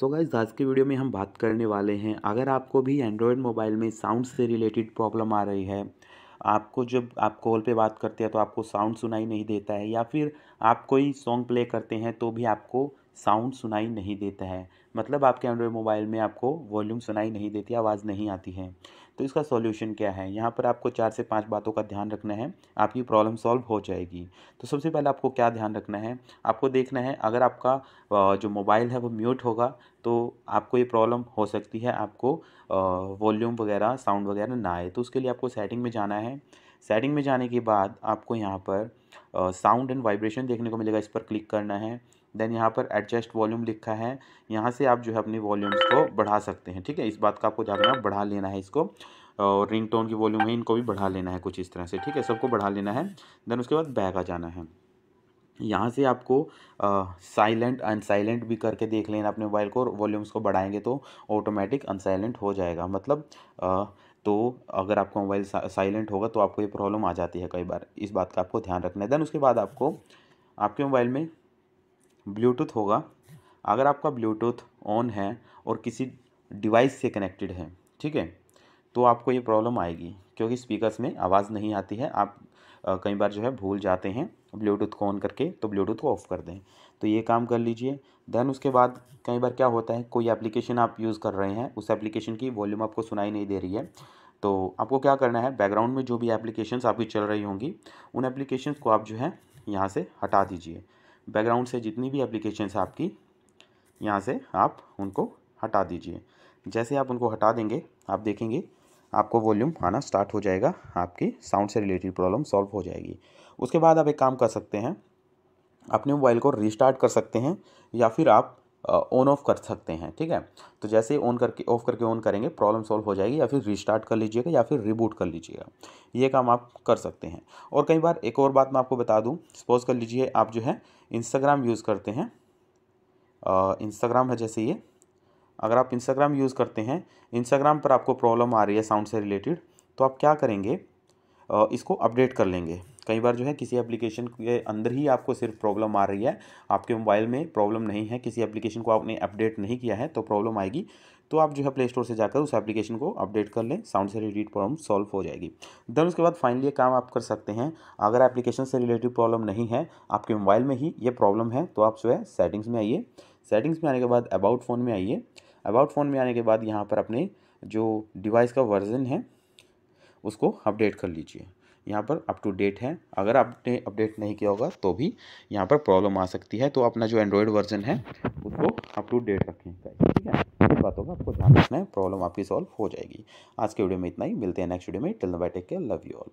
so guys आज के video में हम बात करने वाले हैं अगर आपको भी एंड्रॉयड मोबाइल में साउंड से रिलेटेड प्रॉब्लम आ रही है आपको जब आप कॉल पे बात करते हैं तो आपको साउंड सुनाई नहीं देता है या फिर आप कोई सॉन्ग प्ले करते हैं तो भी आपको साउंड सुनाई नहीं देता है मतलब आपके एंड्रॉयड मोबाइल में आपको वॉल्यूम सुनाई नहीं देती आवाज़ नहीं आती है तो इसका सॉल्यूशन क्या है यहाँ पर आपको चार से पांच बातों का ध्यान रखना है आपकी प्रॉब्लम सॉल्व हो जाएगी तो सबसे पहले आपको क्या ध्यान रखना है आपको देखना है अगर आपका जो मोबाइल है वो म्यूट होगा तो आपको ये प्रॉब्लम हो सकती है आपको वॉल्यूम वगैरह साउंड वगैरह ना आए तो उसके लिए आपको सेटिंग में जाना है सेटिंग में जाने के बाद आपको यहाँ पर साउंड एंड वाइब्रेशन देखने को मिलेगा इस पर क्लिक करना है देन यहाँ पर एडजस्ट वॉल्यूम लिखा है यहाँ से आप जो है अपने वॉल्यूम्स को बढ़ा सकते हैं ठीक है इस बात का आपको ध्यान रखना बढ़ा लेना है इसको और रिंग टोन की वॉल्यूम है इनको भी बढ़ा लेना है कुछ इस तरह से ठीक है सबको बढ़ा लेना है देन उसके बाद बैग आ जाना है यहाँ से आपको साइलेंट अनसाइलेंट भी करके देख लेना अपने मोबाइल को वॉल्यूम्स को बढ़ाएंगे तो ऑटोमेटिक अनसाइलेंट हो जाएगा मतलब आ, तो अगर आपका मोबाइल साइलेंट होगा तो आपको ये प्रॉब्लम आ जाती है कई बार इस बात का आपको ध्यान रखना है देन उसके बाद आपको आपके मोबाइल में ब्लूटूथ होगा अगर आपका ब्लूटूथ ऑन है और किसी डिवाइस से कनेक्टेड है ठीक है तो आपको ये प्रॉब्लम आएगी क्योंकि स्पीकर्स में आवाज़ नहीं आती है आप कई बार जो है भूल जाते हैं ब्लूटूथ को ऑन करके तो ब्लूटूथ को ऑफ़ कर दें तो ये काम कर लीजिए देन उसके बाद कई बार क्या होता है कोई एप्लीकेशन आप यूज़ कर रहे हैं उस एप्लीकेशन की वॉल्यूम आपको सुनाई नहीं दे रही है तो आपको क्या करना है बैकग्राउंड में जो भी एप्लीकेशंस आपकी चल रही होंगी उन एप्लीकेशंस को आप जो है यहाँ से हटा दीजिए बैकग्राउंड से जितनी भी एप्लीकेशंस है आपकी यहाँ से आप उनको हटा दीजिए जैसे आप उनको हटा देंगे आप देखेंगे आपको वॉल्यूम आना स्टार्ट हो जाएगा आपकी साउंड से रिलेटेड प्रॉब्लम सॉल्व हो जाएगी उसके बाद आप एक काम कर सकते हैं अपने मोबाइल को रिस्टार्ट कर सकते हैं या फिर आप ऑन ऑफ कर सकते हैं ठीक है तो जैसे ऑन करके ऑफ करके ऑन करेंगे प्रॉब्लम सॉल्व हो जाएगी या फिर रिस्टार्ट कर लीजिएगा या फिर रिबूट कर लीजिएगा ये काम आप कर सकते हैं और कई बार एक और बात मैं आपको बता दूँ सपोज कर लीजिए आप जो है इंस्टाग्राम यूज़ करते हैं इंस्टाग्राम है जैसे ये अगर आप इंस्टाग्राम यूज़ करते हैं इंस्टाग्राम पर आपको प्रॉब्लम आ रही है साउंड से रिलेटेड तो आप क्या करेंगे इसको अपडेट कर लेंगे कई बार जो है किसी एप्लीकेशन के अंदर ही आपको सिर्फ प्रॉब्लम आ रही है आपके मोबाइल में प्रॉब्लम नहीं है किसी एप्लीकेशन को आपने अपडेट नहीं किया है तो प्रॉब्लम आएगी तो आप जो है प्ले स्टोर से जाकर उस एप्लीकेशन को अपडेट कर लें साउंड से रिलेटेड प्रॉब्लम सॉल्व हो जाएगी देन उसके बाद फाइनली काम आप कर सकते हैं अगर एप्लीकेशन से रिलेटेड प्रॉब्लम नहीं है आपके मोबाइल में ही ये प्रॉब्लम है तो आप जो है सेटिंग्स में आइए सेटिंग्स में आने के बाद अबाउट फ़ोन में आइए अबाउट फ़ोन में आने के बाद यहाँ पर अपने जो डिवाइस का वर्जन है उसको अपडेट कर लीजिए यहाँ पर अप टू डेट है अगर आपने अपडेट नहीं किया होगा तो भी यहाँ पर प्रॉब्लम आ सकती है तो अपना जो एंड्रॉयड वर्जन है उसको अप टू डेट रखें ठीक है इन बातों का आपको ध्यान रखना है प्रॉब्लम आपकी सॉल्व हो जाएगी आज के वीडियो में इतना ही मिलते हैं नेक्स्ट वीडियो में till bye take care love you all